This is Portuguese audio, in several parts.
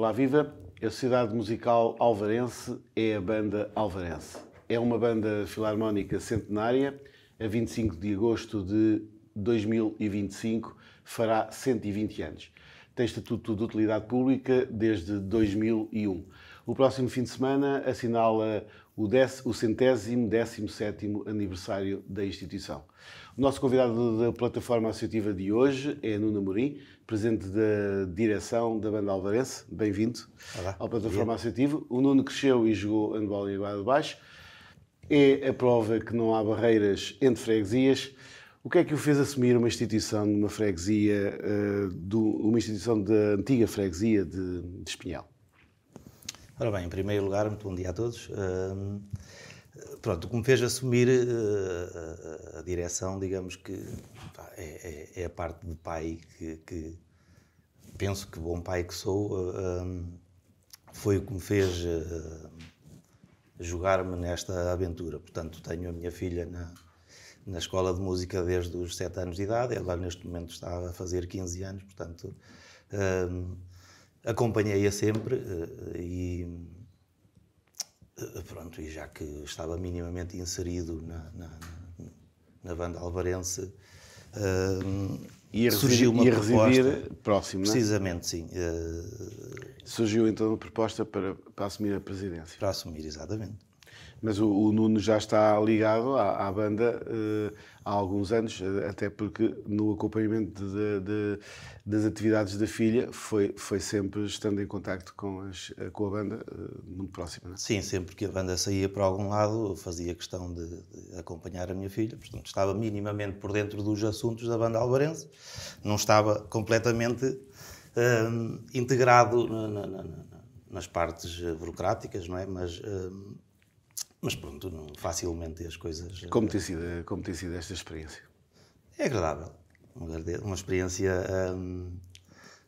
Olá, viva! A Sociedade Musical Alvarense é a banda Alvarense. É uma banda filarmónica centenária. A 25 de agosto de 2025 fará 120 anos. Tem estatuto de utilidade pública desde 2001. O próximo fim de semana assinala o, dec, o centésimo, décimo sétimo aniversário da instituição. O nosso convidado da plataforma associativa de hoje é Nuno Morim, presidente da direção da Banda Alvarense. Bem-vindo à plataforma associativa. O Nuno cresceu e jogou handball em de Baixo. É a prova que não há barreiras entre freguesias. O que é que o fez assumir uma instituição de uma freguesia, eh, uma instituição da antiga freguesia de, de Espinhal? Ora bem, em primeiro lugar, muito bom dia a todos. Uh pronto, o que me fez assumir uh, a, direção, digamos que pá, é, é, é, a parte de pai que, que, penso que bom pai que sou, uh, eh, um, foi o que me fez uh, jogar-me nesta aventura. Portanto, tenho a minha filha na, na escola de música desde os 7 anos de idade, ela neste momento está a fazer 15 anos, portanto, acompanhei-a sempre e pronto, e já que estava minimamente inserido na, na, na banda alvarense, uh, hum, ia surgiu uma ia proposta. próximo, não é? Precisamente, sim. Uh, surgiu então uma proposta para, para assumir a presidência. Para assumir, exatamente. Mas o, o, Nuno já está ligado à, à banda uh, há alguns anos, eh, até porque no acompanhamento de, de, das atividades da filha foi, foi sempre estando em contacto com, as, eh, com a banda, uh, muito próxima. É? Sim, sempre que a banda saía para algum lado, fazia questão de, de, acompanhar a minha filha, portanto estava minimamente por dentro dos assuntos da banda alvarense, não estava completamente uh, integrado na, na, na, nas partes burocráticas, não é? Mas ehm, mas pronto, não, facilmente as coisas. Eh, como tem, sido, eh, como tem sido esta experiência? É agradável. Uma experiência hum,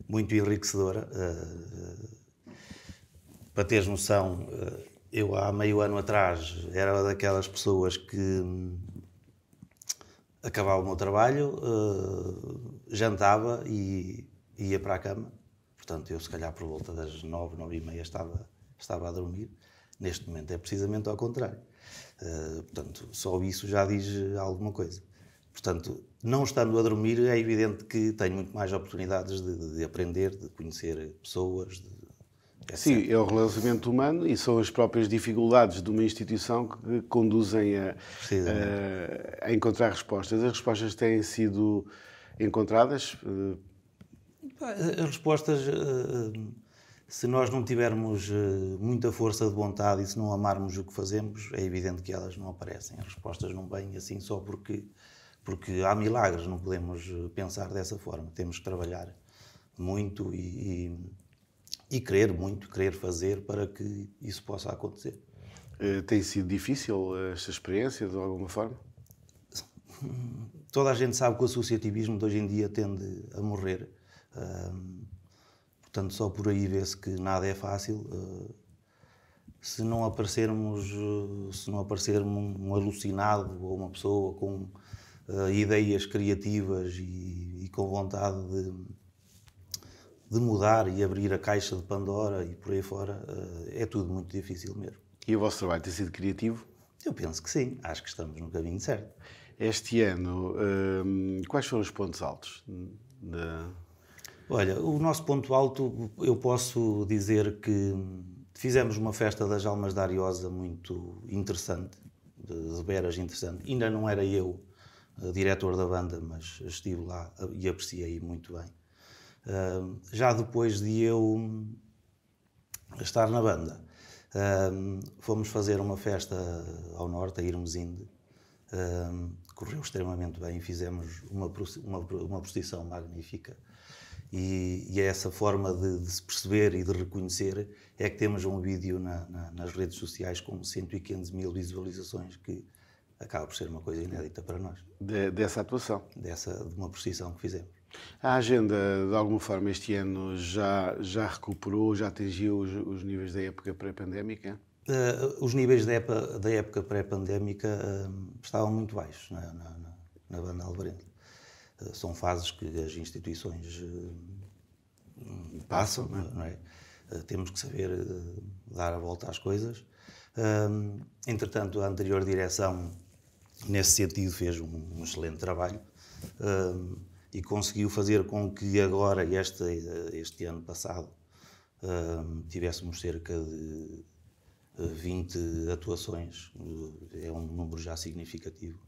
muito enriquecedora. Eh, para teres noção, eu há meio ano atrás era daquelas pessoas que hum, acabava o meu trabalho, jantava e ia para a cama. Portanto, eu se calhar por volta das nove, nove e meia estava, estava a dormir Neste momento é precisamente ao contrário. Uh, portanto, só isso já diz alguma coisa. Portanto, não estando a dormir, é evidente que tenho muito mais oportunidades de, de aprender, de conhecer pessoas. De... Sim, é o relacionamento humano e são as próprias dificuldades de uma instituição que conduzem a, a, a encontrar respostas. As respostas têm sido encontradas? As respostas. Uh, se nós não tivermos eh, muita força de vontade e se não amarmos o que fazemos, é evidente que elas não aparecem, as respostas não vêm assim só porque, porque há milagres, não podemos eh, pensar dessa forma. Temos que trabalhar muito e, e, e querer muito, querer fazer para que isso possa acontecer. Eh, tem sido difícil esta experiência, de alguma forma? Toda a gente sabe que o associativismo de hoje em dia tende a morrer. Portanto, só por aí vê-se que nada é fácil. Eh, se não aparecermos, eh, se não aparecer um alucinado ou uma pessoa com eh, ideias criativas e, e com vontade de, de, mudar e abrir a caixa de Pandora e por aí fora, é tudo muito difícil mesmo. E o vosso trabalho tem sido criativo? Eu penso que sim, acho que estamos no caminho certo. Este ano, ehm, quais foram os pontos altos da, Olha, o nosso ponto alto, eu posso dizer que fizemos uma festa das almas da Ariosa muito interessante, de veras interessante. Ainda não era eu eh, diretor da banda, mas estive lá e apreciei muito bem. Eh, já depois de eu estar na banda, eh, fomos fazer uma festa ao norte, a Irmesinde. Uh, correu extremamente bem, fizemos uma, uma, uma magnífica e, e é essa forma de, de, se perceber e de reconhecer é que temos um vídeo na, na, nas redes sociais com 115 mil visualizações, que acaba por ser uma coisa inédita para nós. De, dessa atuação? Dessa, de uma precisão que fizemos. A agenda, de alguma forma, este ano já, já recuperou, já atingiu os, os níveis da época pré-pandémica? Uh, os níveis da época, da época pré-pandémica uh, estavam muito baixos na, na, na banda Alvarenga são fases que as instituições eh, passam, não é? é? Eh, temos que saber eh, dar a volta às coisas. Ehm, entretanto, a anterior direção, nesse sentido, fez um excelente trabalho ehm, e conseguiu fazer com que agora, este, este ano passado, ehm, tivéssemos cerca de 20 atuações, é um número já significativo.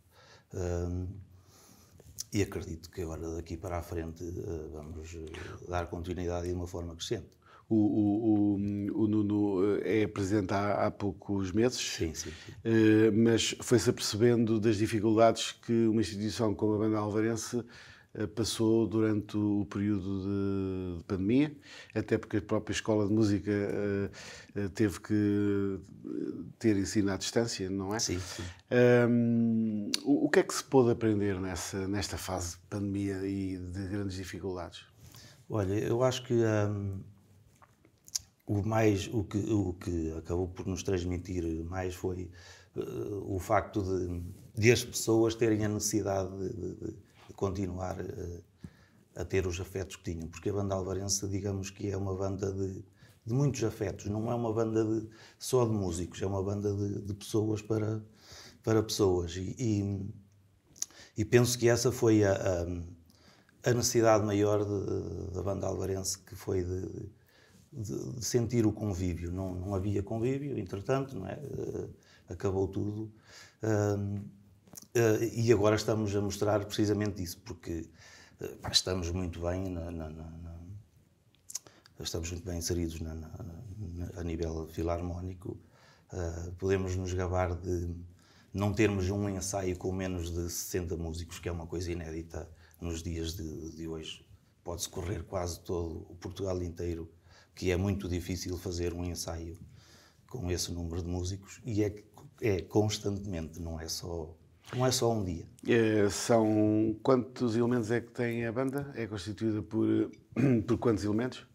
E acredito que agora, daqui para a frente, eh, vamos eh, dar continuidade de uma forma crescente. O, o, o, o Nuno eh, é presente há, há poucos meses, sim, sim, sim. mas foi-se apercebendo das dificuldades que uma instituição como a Banda Alvarense eh, passou durante o período de, pandemia, até porque a própria escola de música eh, eh, teve que ter ensino à distância, não é? Sim. sim. Um, o que é que se pôde aprender nessa, nesta fase de pandemia e de grandes dificuldades? Olha, eu acho que um, o mais o que, o que acabou por nos transmitir mais foi uh, o facto de, de as pessoas terem a necessidade de, de continuar eh, a ter os afetos que tinham, porque a banda alvarense, digamos que é uma banda de, de muitos afetos, não é uma banda de, só de músicos, é uma banda de, de pessoas para, para pessoas. E, e, e, penso que essa foi a, a, a necessidade maior da banda alvarense, que foi de, de, sentir o convívio. Não, não havia convívio, entretanto, não é? Eh, acabou tudo. Uh, e agora estamos a mostrar precisamente isso, porque uh, estamos muito bem na, na, na, estamos muito bem inseridos a nível filarmónico. Uh, podemos nos gabar de não termos um ensaio com menos de 60 músicos, que é uma coisa inédita nos dias de, de hoje. Pode-se correr quase todo o Portugal inteiro, que é muito difícil fazer um ensaio com esse número de músicos, e é, é constantemente, não é só não é só um dia. É, são quantos elementos é que tem a banda? É constituída por, por quantos elementos?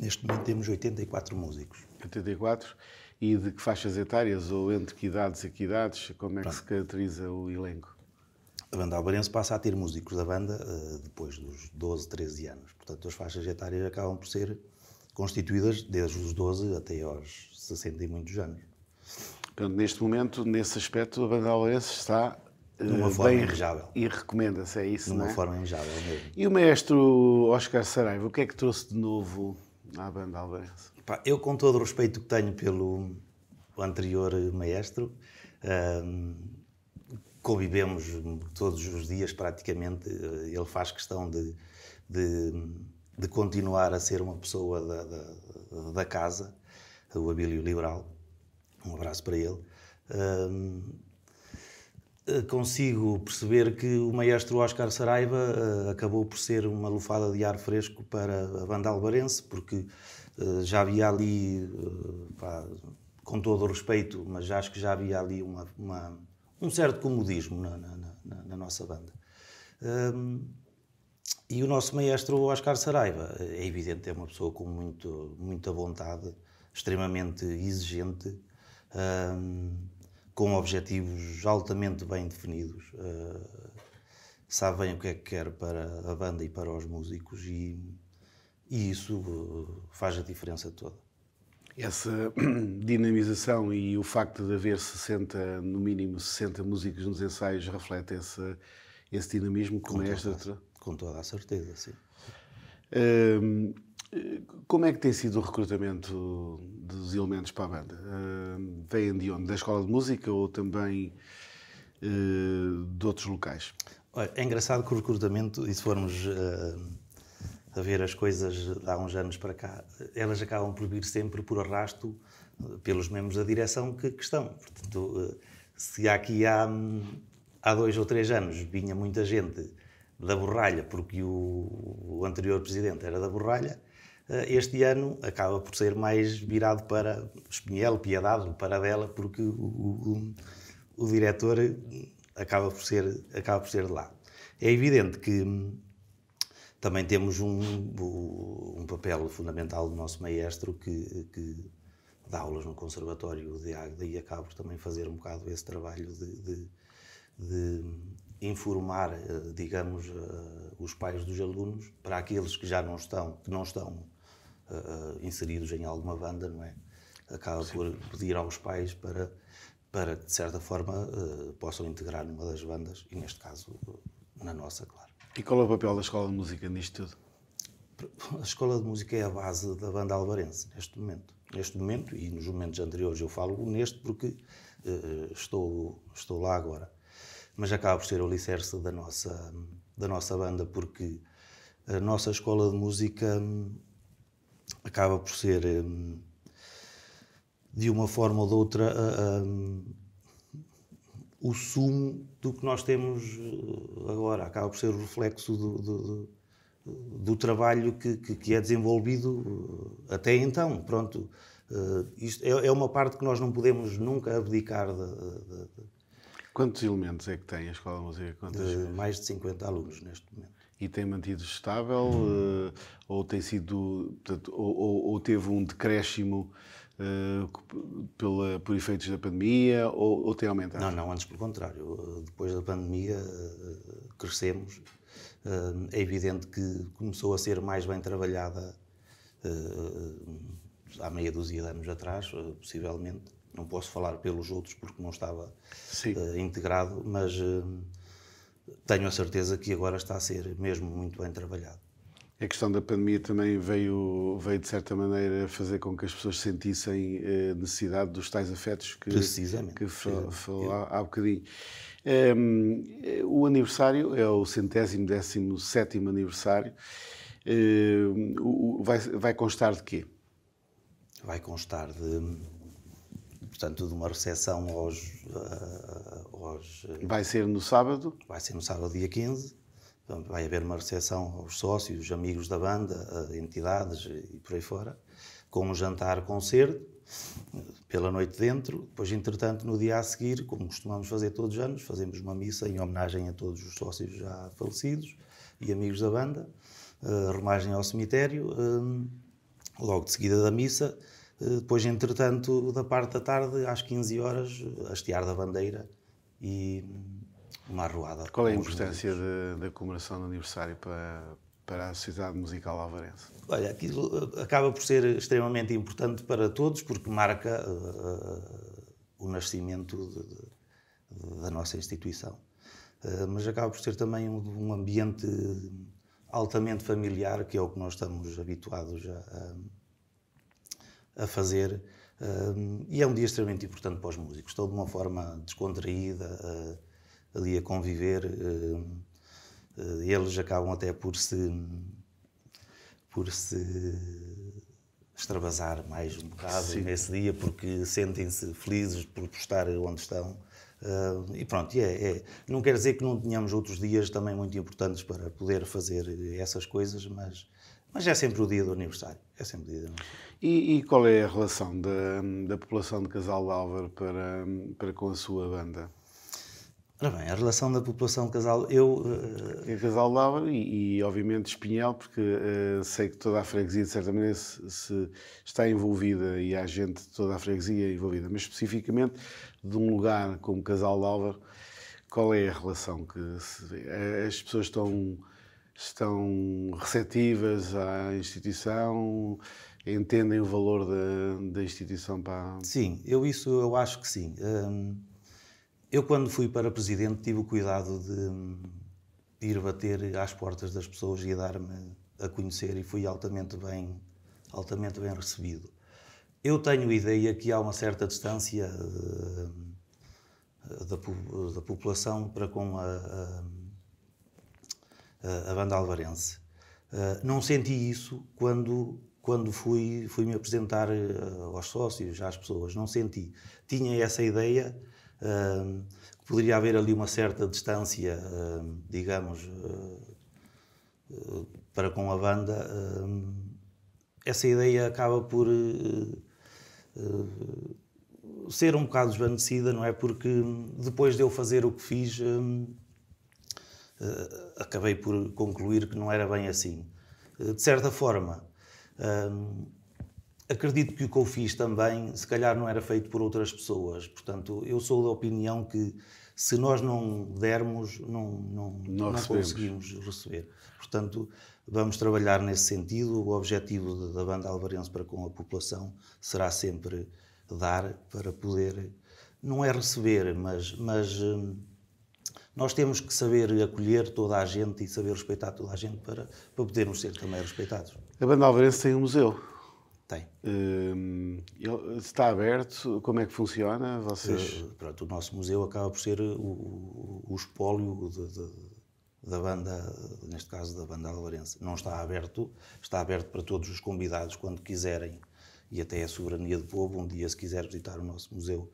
Neste momento temos 84 músicos. 84? E de que faixas etárias ou entre que idades e que idades? Como é Pronto. que se caracteriza o elenco? A banda albarense passa a ter músicos da banda eh, depois dos 12, 13 anos. Portanto, as faixas etárias acabam por ser constituídas desde os 12 até aos 60 e muitos anos. Neste momento, nesse aspecto, a banda Lourenço está eh, forma bem invejável. E recomenda-se, é isso, Numa é? forma invejável mesmo. E o maestro Oscar Saraiva, o que é que trouxe de novo à banda Alvarense? Eu, com todo o respeito que tenho pelo anterior maestro, ehm, convivemos todos os dias praticamente, eh, ele faz questão de, de, de continuar a ser uma pessoa da, da, da casa, o Abílio Liberal, um abraço para ele, eh, consigo perceber que o maestro Oscar Saraiva eh, acabou por ser uma lufada de ar fresco para a banda albarense, porque eh, já havia ali, pá, com todo o respeito, mas acho que já havia ali uma, uma, um certo comodismo na, na, na, na nossa banda. Um, e o nosso maestro Oscar Saraiva, é evidente, é uma pessoa com muito, muita vontade, extremamente exigente, um, com objetivos altamente bem definidos. Uh, sabem o que é que quer para a banda e para os músicos, e, e isso ah, faz a diferença toda. Essa dinamização e o facto de haver 60, no mínimo 60 músicos nos ensaios reflete esse, esse dinamismo com é esta? Toda, com toda a certeza, sim. como é que tem sido o recrutamento dos elementos para a banda. Uh, vêm de onde? Da escola de música ou também uh, de outros locais? Olha, é engraçado que o recrutamento, e se formos uh, a ver as coisas de há uns anos para cá, elas acabam por vir sempre por arrasto eh, pelos membros da direção que, que estão. Portanto, se aqui há, há dois ou três anos vinha muita gente da borralha, porque o, o anterior presidente era da borralha, eh, este ano acaba por ser mais virado para Espinhel, Piedade, Paradela, porque o, o, o, o diretor acaba por, ser, acaba por ser de lá. É evidente que hum, também temos um, um papel fundamental do nosso maestro que, que dá aulas no Conservatório de Águeda e acaba por também fazer um bocado esse trabalho de, de, de informar, eh, digamos, eh, os pais dos alunos para aqueles que já não estão, que não estão uh, inseridos em alguma banda, não é? Acaba Sim. por pedir aos pais para, para de certa forma, uh, possam integrar numa das bandas, e neste caso, eh, na nossa, claro. E qual é o papel da Escola de Música nisto tudo? A Escola de Música é a base da banda alvarense, neste momento. Neste momento, e nos momentos anteriores eu falo neste porque uh, estou, estou lá agora. Mas acaba por ser o alicerce da nossa, da nossa banda, porque a nossa escola de música hum, acaba por ser, hum, de uma forma ou de outra, hum, o sumo do que nós temos uh, agora. Acaba por ser o reflexo do, do, do trabalho que, que, é desenvolvido uh, até então. Pronto, uh, isto é, é, uma parte que nós não podemos nunca abdicar de, de, de Quantos elementos é que tem a Escola de Música? mais de 50 alunos neste momento e tem mantido estável uhum. ou tem sido portanto, ou, ou, teve um decréscimo uh, pela, por efeitos da pandemia ou, ou, tem aumentado? Não, não, antes pelo contrário. Eh, depois da pandemia crescemos. É evidente que começou a ser mais bem trabalhada há meia dúzia de anos atrás, possivelmente. Não posso falar pelos outros porque não estava integrado, mas tenho a certeza que agora está a ser mesmo muito bem trabalhado. A questão da pandemia também veio, veio de certa maneira, fazer com que as pessoas sentissem a eh, necessidade dos tais afetos que, precisamente, que falou há, há bocadinho. Um, ehm, eh, o aniversário é o centésimo, décimo sétimo aniversário. Um, ehm, vai, vai constar de quê? Vai constar de portanto, de uma recepção aos, uh, aos, eh, Vai ser no sábado? Vai ser no sábado, dia 15. Vai haver uma recepção aos sócios, amigos da banda, eh, entidades e por aí fora, com um jantar-concerto, pela noite dentro. Depois, entretanto, no dia a seguir, como costumamos fazer todos os anos, fazemos uma missa em homenagem a todos os sócios já falecidos e amigos da banda, uh, ao cemitério. Uh, logo de seguida da missa, eh, depois, entretanto, da parte da tarde, às 15 horas, hastear da bandeira e uma arruada. Qual é a importância da, da comemoração do aniversário para, para a sociedade musical alvarense? Olha, aquilo eh, acaba por ser extremamente importante para todos, porque marca uh, o nascimento de, de, da nossa instituição. Uh, mas acaba por ser também um, um, ambiente altamente familiar, que é o que nós estamos habituados a, a a fazer. Uh, e é um dia extremamente importante para os músicos. Estou de uma forma descontraída uh, ali a conviver. Uh, eles acabam até por se por se extravasar mais um bocado Sim. nesse dia porque sentem-se felizes por estar onde estão. Hum, e pronto, é, é, não quer dizer que não tenhamos outros dias também muito importantes para poder fazer essas coisas, mas mas é sempre o dia do aniversário. É sempre o dia do aniversário. E, e qual é a relação da, da população de Casal de Álvaro para, para com a sua banda? Ora bem, a relação da população de Casal. Eu, uh... É Casal de Álvaro e, e, obviamente, Espinhel, porque uh, sei que toda a freguesia, de certa maneira, se, se, está envolvida e há gente de toda a freguesia envolvida, mas especificamente de um lugar como Casal de Álvaro, qual é a relação que se, eh, as pessoas estão estão receptivas à instituição, entendem o valor da, da instituição para... Sim, eu isso eu acho que sim. Hum, eu quando fui para presidente tive o cuidado de ir bater às portas das pessoas e dar-me a conhecer e fui altamente bem, altamente bem recebido. Eu tenho ideia que há uma certa distância hum, da, da população para com a, a eh, a banda alvarense. Eh, não senti isso quando quando fui fui me apresentar eh, aos sócios, às pessoas, não senti. Tinha essa ideia que poderia haver ali uma certa distância, digamos, para com a banda. essa ideia acaba por ser um bocado desvanecida, não é? Porque hum, depois de eu fazer o que fiz, hum, eh, acabei por concluir que não era bem assim. Eh, de certa forma, ehm, acredito que o que eu fiz também, se calhar, não era feito por outras pessoas. Portanto, eu sou da opinião que se nós não dermos, não, não, não, não conseguimos receber. Portanto, vamos trabalhar nesse sentido. O objetivo da banda alvarense para com a população será sempre dar para poder, não é receber, mas, mas ehm, nós temos que saber acolher toda a gente e saber respeitar toda a gente para, para podermos ser também respeitados. A banda Alvarense tem um museu. Tem. Hum, está aberto? Como é que funciona? Vocês... Pronto, o nosso museu acaba por ser o, o, espólio de, de, da banda, neste caso da banda alvarense. Não está aberto, está aberto para todos os convidados quando quiserem e até a soberania do povo. Um dia, se quiser visitar o nosso museu,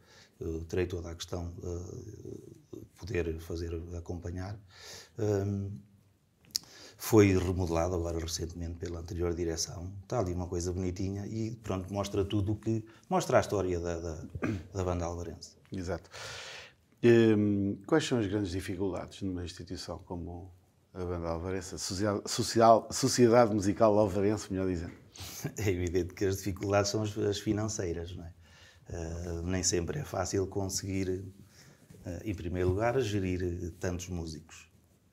terei toda a questão eh, poder fazer acompanhar. Um, foi remodelado agora recentemente pela anterior direção. Está ali uma coisa bonitinha e pronto, mostra tudo o que. mostra a história da, da, da banda alvarense. Exato. Um, quais são as grandes dificuldades numa instituição como a banda alvarense, a social, social, sociedade musical alvarense, melhor dizendo? É evidente que as dificuldades são as, as financeiras, não é? Uh, nem sempre é fácil conseguir eh, em primeiro lugar, a gerir eh, tantos músicos,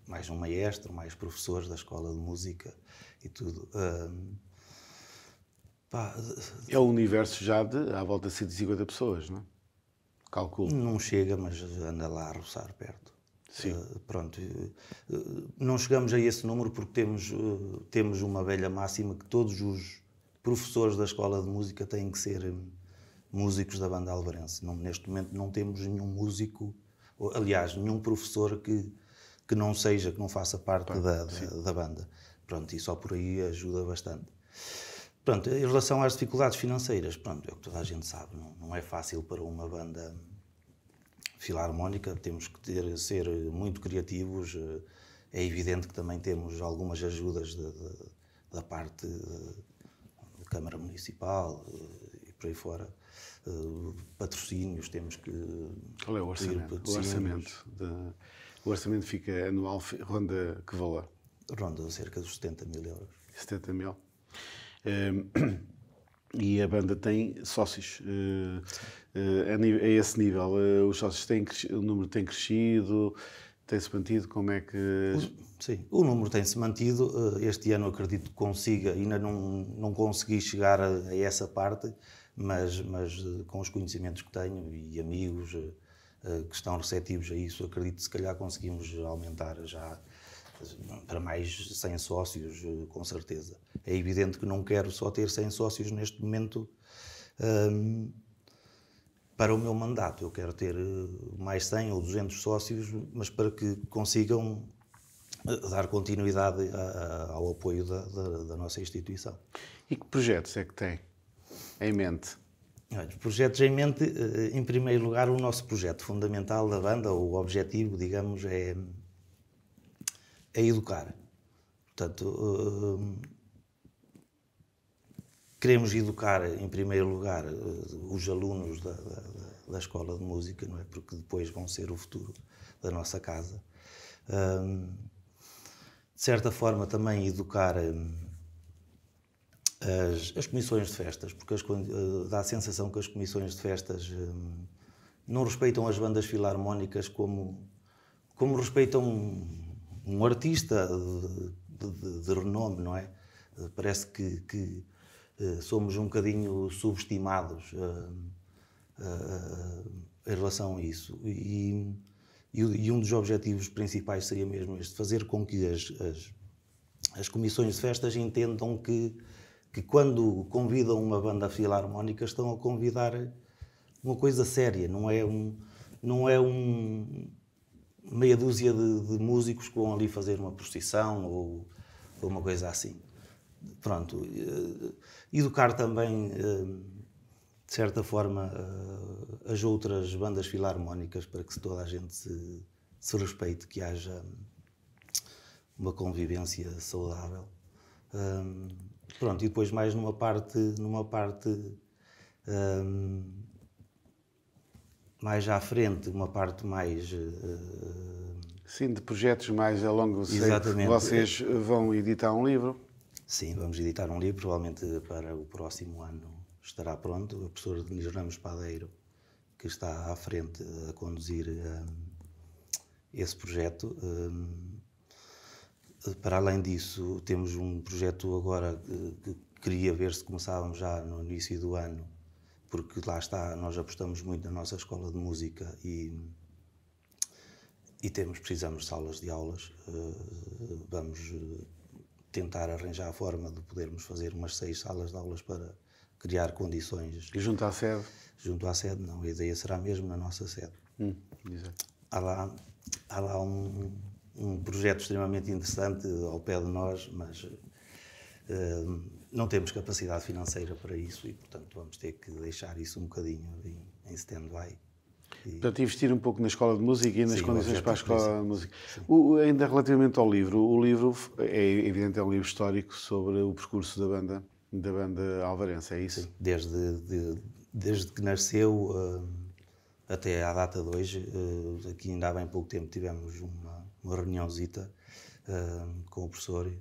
mais um maestro, mais professores da escola de música e tudo. pá, é um universo já de à volta de 150 pessoas, não é? Calculo. Não chega, mas anda lá a roçar perto. Sim. Uh, pronto, uh, não chegamos a esse número porque temos, uh, temos uma velha máxima que todos os professores da escola de música têm que ser hum, músicos da banda alvarense. Não, neste momento não temos nenhum músico aliás, nenhum professor que, que não seja, que não faça parte da, da, da, banda. Pronto, e só por aí ajuda bastante. Pronto, em relação às dificuldades financeiras, pronto, é o que toda a gente sabe, não, não é fácil para uma banda filarmónica, temos que ter, ser muito criativos, eh, é evidente que também temos algumas ajudas da parte da Câmara Municipal, eh, por aí fora. Uh, patrocínios, temos que. Qual é o orçamento? O orçamento, de, o orçamento fica anual, ronda que valor? Ronda cerca dos 70 mil euros. 70 mil. Uh, e a banda tem sócios uh, a, a, esse nível. os sócios têm o número tem crescido, tem-se mantido, como é que. Sim, o número tem-se mantido. Este ano acredito que consiga, ainda não, não consegui chegar a, a essa parte mas, mas eh, com os conhecimentos que tenho e amigos eh, eh, que estão receptivos a isso, acredito que se calhar conseguimos aumentar já para mais 100 sócios, com certeza. É evidente que não quero só ter 100 sócios neste momento um, ehm, para o meu mandato. Eu quero ter mais 100 ou 200 sócios, mas para que consigam dar continuidade a, a, ao apoio da, da, da nossa instituição. E que projetos é que tem? em mente? Olha, projetos em mente, eh, em primeiro lugar, o nosso projeto fundamental da banda, ou o objetivo, digamos, é, é educar. Portanto, eh, queremos educar, em primeiro lugar, eh, os alunos da, da, da escola de música, não é? Porque depois vão ser o futuro da nossa casa. Ehm, de certa forma, também educar ehm, as, as comissões de festas, porque as, eh, dá a sensação que as comissões de festas hum, não respeitam as bandas filarmónicas como, como respeitam um, um artista de, de, de, renome, não é? Eh, parece que, que somos um bocadinho subestimados hum, hum, em relação a isso. E, e, um dos objetivos principais seria mesmo este: fazer com que as, as, as comissões de festas entendam que que quando convidam uma banda filarmónica estão a convidar uma coisa séria, não é um não é um meia dúzia de, de músicos que vão ali fazer uma procissão ou, ou uma coisa assim. Pronto, eh, educar também eh, de certa forma eh, as outras bandas filarmónicas para que toda a gente se, se respeite, que haja uma convivência saudável. Pronto, e depois mais numa parte, numa parte hum, mais à frente, uma parte mais. Eh, Sim, de projetos mais a longo Exatamente. Vocês vão editar um livro? Sim, vamos editar um livro, provavelmente para o próximo ano estará pronto. O professor Denis Ramos Padeiro, que está à frente a conduzir hum, esse projeto. Hum, para além disso, temos um projeto agora que, queria ver se começávamos já no início do ano, porque lá está, nós apostamos muito na nossa escola de música e, e temos, precisamos de salas de aulas. Eh, vamos eh, tentar arranjar a forma de podermos fazer umas seis salas de aulas para criar condições. E junto à sede? Junto à sede, não. A ideia será mesmo na nossa sede. Hum, Há lá, há lá um, um projeto extremamente interessante ao pé de nós, mas eh, não temos capacidade financeira para isso e, portanto, vamos ter que deixar isso um bocadinho em, em stand-by. E... Portanto, investir um pouco na escola de música e nas Sim, condições para a escola de música. O, ainda relativamente ao livro, o livro é evidente é um livro histórico sobre o percurso da banda, da banda alvarense, é isso? Sim, desde, de, desde que nasceu uh, até à data de hoje, uh, aqui ainda há bem pouco tempo tivemos uma uma reuniãozita uh, com o professor.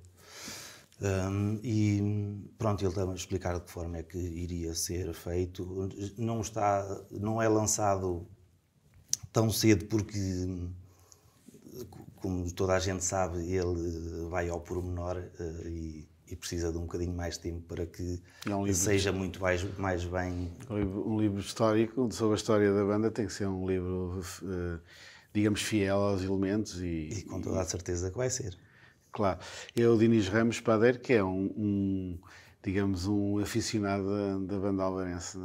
Um, e pronto, ele estava a explicar de que forma é que iria ser feito. Não está, não é lançado tão cedo porque, como toda a gente sabe, ele vai ao pormenor uh, e, e, precisa de um bocadinho mais de tempo para que é um seja muito mais, mais bem. Um livro histórico sobre a história da banda tem que ser um livro. Uh digamos, fiel aos elementos. E, e com toda a certeza que vai ser. Claro. É o Dinis Ramos Padeiro, que é um, um digamos, um aficionado da, banda alvarense.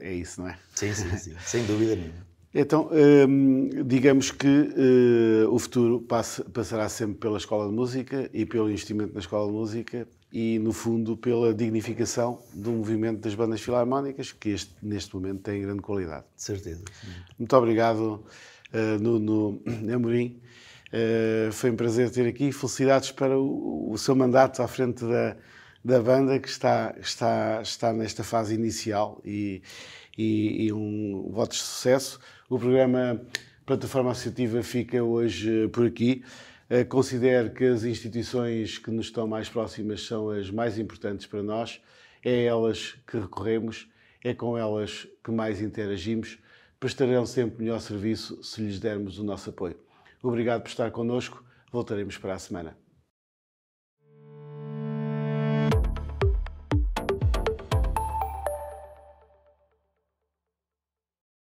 É isso, não é? Sim, sim, sim. Sem dúvida nenhuma. Então, hum, digamos que hum, o futuro passa, passará sempre pela escola de música e pelo investimento na escola de música e, no fundo, pela dignificação do movimento das bandas filarmónicas, que este, neste momento tem grande qualidade. De certeza. Muito obrigado. Eh, no Amorim. Eh, foi um prazer ter aqui. Felicidades para o, o seu mandato à frente da, da banda que está, está, está nesta fase inicial e, e, e um voto de sucesso. O programa Plataforma Associativa fica hoje por aqui. Uh, considero que as instituições que nos estão mais próximas são as mais importantes para nós, é a elas que recorremos, é com elas que mais interagimos prestarão sempre melhor serviço se lhes dermos o nosso apoio. Obrigado por estar connosco. Voltaremos para a semana.